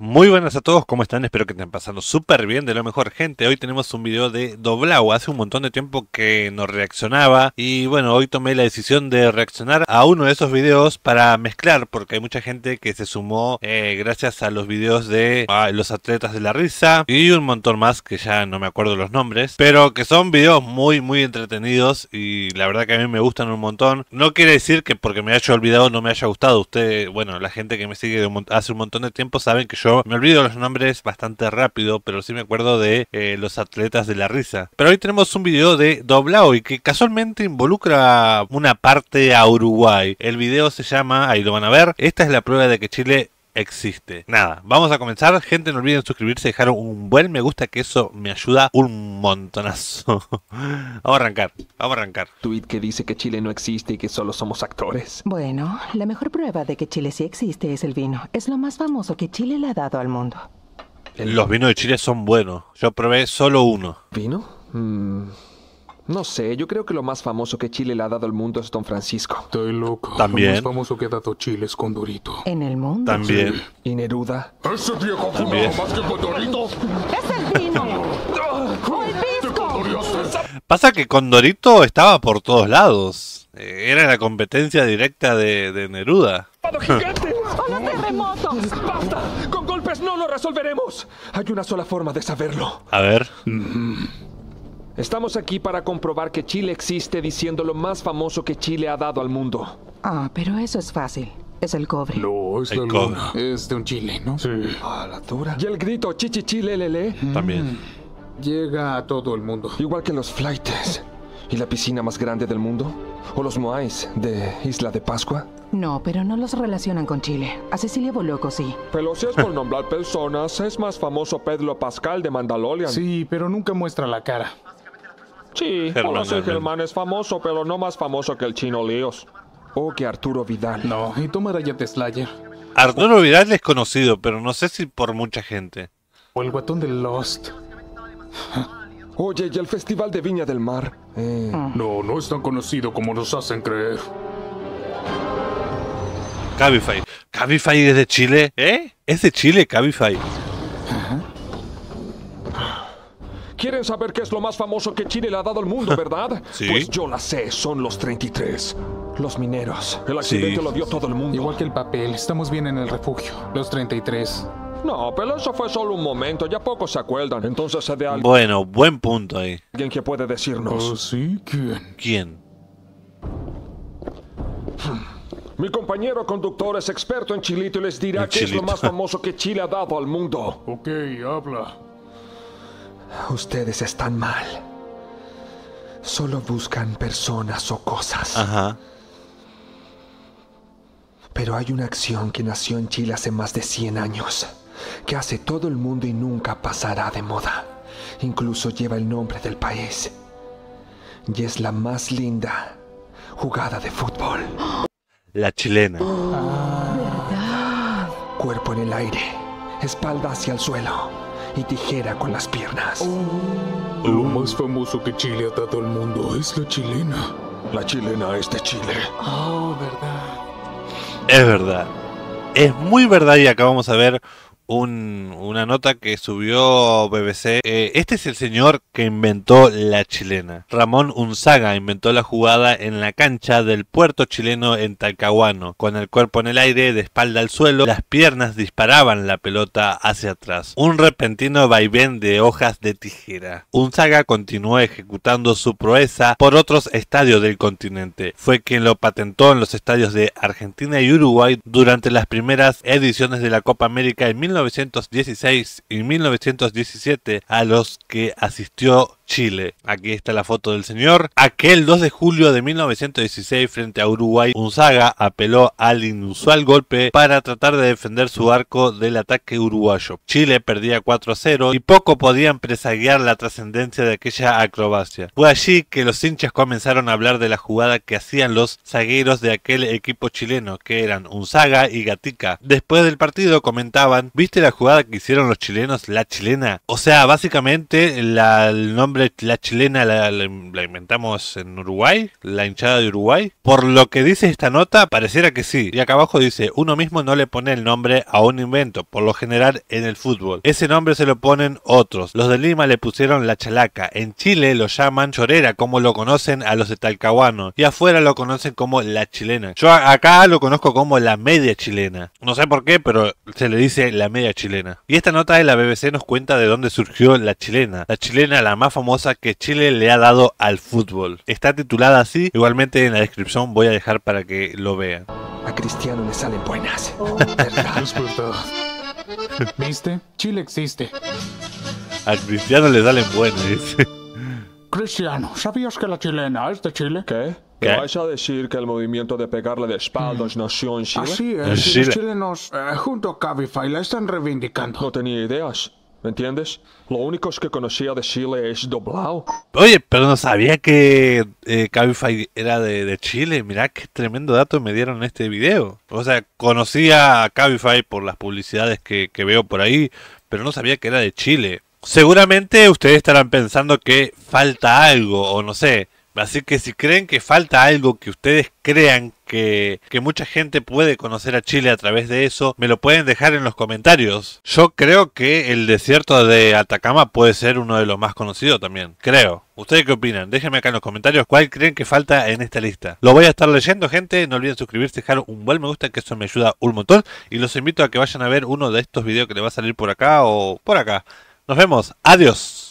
Muy buenas a todos, ¿cómo están? Espero que estén pasando súper bien, de lo mejor gente. Hoy tenemos un video de Doblao, hace un montón de tiempo que no reaccionaba y bueno, hoy tomé la decisión de reaccionar a uno de esos videos para mezclar, porque hay mucha gente que se sumó eh, gracias a los videos de los atletas de la risa y un montón más que ya no me acuerdo los nombres, pero que son videos muy muy entretenidos y la verdad que a mí me gustan un montón. No quiere decir que porque me haya olvidado no me haya gustado, ustedes, bueno, la gente que me sigue hace un montón de tiempo saben que yo me olvido los nombres bastante rápido, pero sí me acuerdo de eh, los atletas de la risa. Pero hoy tenemos un video de y que casualmente involucra una parte a Uruguay. El video se llama, ahí lo van a ver, esta es la prueba de que Chile existe. Nada, vamos a comenzar. Gente, no olviden suscribirse, dejar un buen me gusta, que eso me ayuda un montonazo. vamos a arrancar, vamos a arrancar. Tweet que dice que Chile no existe y que solo somos actores. Bueno, la mejor prueba de que Chile sí existe es el vino. Es lo más famoso que Chile le ha dado al mundo. Los vinos de Chile son buenos. Yo probé solo uno. ¿Vino? Mmm... No sé, yo creo que lo más famoso que Chile le ha dado al mundo es Don Francisco. Estoy loco. También. Lo más famoso que ha dado Chile es Condorito. En el mundo. También. Y Neruda. Ese viejo También. más que Condorito. Es el vino. Pasa que Condorito estaba por todos lados. Eh, era la competencia directa de, de Neruda. gigante! ¡Hola, terremotos! ¡Basta! ¡Con golpes no lo resolveremos! Hay una sola forma de saberlo. A ver. Mm-hmm. Estamos aquí para comprobar que Chile existe diciendo lo más famoso que Chile ha dado al mundo. Ah, pero eso es fácil. Es el cobre. No, es Es de un chile, ¿no? Sí. Ah, la dura. Y el grito chichichilelele. Mm. También. Llega a todo el mundo. Igual que los flightes ¿Y la piscina más grande del mundo? ¿O los moais de Isla de Pascua? No, pero no los relacionan con Chile. A Cecilia Boloco sí. Pero si es por nombrar personas, es más famoso Pedro Pascal de Mandalorian. Sí, pero nunca muestra la cara. Sí, Germán es famoso, pero no más famoso que el chino Leos. O oh, que Arturo Vidal. No, y tú Slayer. Arturo Vidal es conocido, pero no sé si por mucha gente. O el guatón de Lost. Oye, y el Festival de Viña del Mar. Eh. Ah. No, no es tan conocido como nos hacen creer. Cabify. Cabify es de Chile, ¿eh? ¿Es de Chile Cabify? Ajá. Quieren saber qué es lo más famoso que Chile le ha dado al mundo, ¿verdad? ¿Sí? Pues yo la sé, son los 33. Los mineros. El accidente lo dio todo el mundo. Igual que el papel, estamos bien en el refugio. Los 33. No, pero eso fue solo un momento, ya pocos se acuerdan. Entonces se de algo Bueno, buen punto ahí. Alguien que puede decirnos. Oh, sí, ¿quién? ¿Quién? Hmm. Mi compañero conductor es experto en chilito y les dirá qué es lo más famoso que Chile ha dado al mundo. Ok, habla. Ustedes están mal. Solo buscan personas o cosas. Ajá. Pero hay una acción que nació en Chile hace más de 100 años, que hace todo el mundo y nunca pasará de moda. Incluso lleva el nombre del país. Y es la más linda jugada de fútbol. La chilena. Oh, ¿verdad? Cuerpo en el aire, espalda hacia el suelo y tijera con las piernas. Lo más famoso que Chile ha dado al mundo es la chilena. La chilena es de Chile. Oh, verdad. Es verdad. Es muy verdad y acabamos de a ver una nota que subió BBC. Eh, este es el señor que inventó la chilena. Ramón Unzaga inventó la jugada en la cancha del puerto chileno en Talcahuano. Con el cuerpo en el aire, de espalda al suelo, las piernas disparaban la pelota hacia atrás. Un repentino vaivén de hojas de tijera. Unzaga continuó ejecutando su proeza por otros estadios del continente. Fue quien lo patentó en los estadios de Argentina y Uruguay durante las primeras ediciones de la Copa América en 1916 y 1917 a los que asistió Chile. Aquí está la foto del señor. Aquel 2 de julio de 1916 frente a Uruguay, Unzaga apeló al inusual golpe para tratar de defender su arco del ataque uruguayo. Chile perdía 4 a 0 y poco podían presagiar la trascendencia de aquella acrobacia. Fue allí que los hinchas comenzaron a hablar de la jugada que hacían los zagueros de aquel equipo chileno, que eran Unzaga y Gatica. Después del partido comentaban, ¿viste la jugada que hicieron los chilenos? La chilena. O sea, básicamente el nombre la chilena la, inventamos en Uruguay, la hinchada de Uruguay. Por lo que dice esta nota, pareciera que sí. Y acá abajo dice, uno mismo no le pone el nombre a un invento, por lo general en el fútbol. Ese nombre se lo ponen otros. Los de Lima le pusieron la chalaca. En Chile lo llaman chorera, como lo conocen a los de Talcahuano. Y afuera lo conocen como la chilena. Yo acá lo conozco como la media chilena. No sé por qué, pero se le dice la media chilena. Y esta nota de la BBC nos cuenta de dónde surgió la chilena. La chilena, la más famosa que Chile le ha dado al fútbol. Está titulada así, igualmente en la descripción voy a dejar para que lo vean. A Cristiano le salen buenas. Oh. ¿Viste? Chile existe. A Cristiano le salen buenas, Cristiano, ¿sabías que la chilena es de Chile? que ¿Qué? ¿Vais a decir que el movimiento de pegarle de espaldas mm. nació en Chile? Así es, los chilenos, eh, junto a Cabify, la están reivindicando. No tenía ideas. ¿Me entiendes? Lo único que conocía de Chile es doblado. Oye, pero no sabía que eh, Cabify era de, Chile. Mirá qué tremendo dato me dieron en este video. O sea, conocía a Cabify por las publicidades que veo por ahí, pero no sabía que era de Chile. Seguramente ustedes estarán pensando que falta algo, o no sé, Así que si creen que falta algo que ustedes crean que, que, mucha gente puede conocer a Chile a través de eso, me lo pueden dejar en los comentarios. Yo creo que el desierto de Atacama puede ser uno de los más conocidos también. Creo. ¿Ustedes qué opinan? Déjenme acá en los comentarios cuál creen que falta en esta lista. Lo voy a estar leyendo, gente. No olviden suscribirse, dejar un buen me gusta, que eso me ayuda un montón. Y los invito a que vayan a ver uno de estos videos que le va a salir por acá o por acá. Nos vemos. Adiós.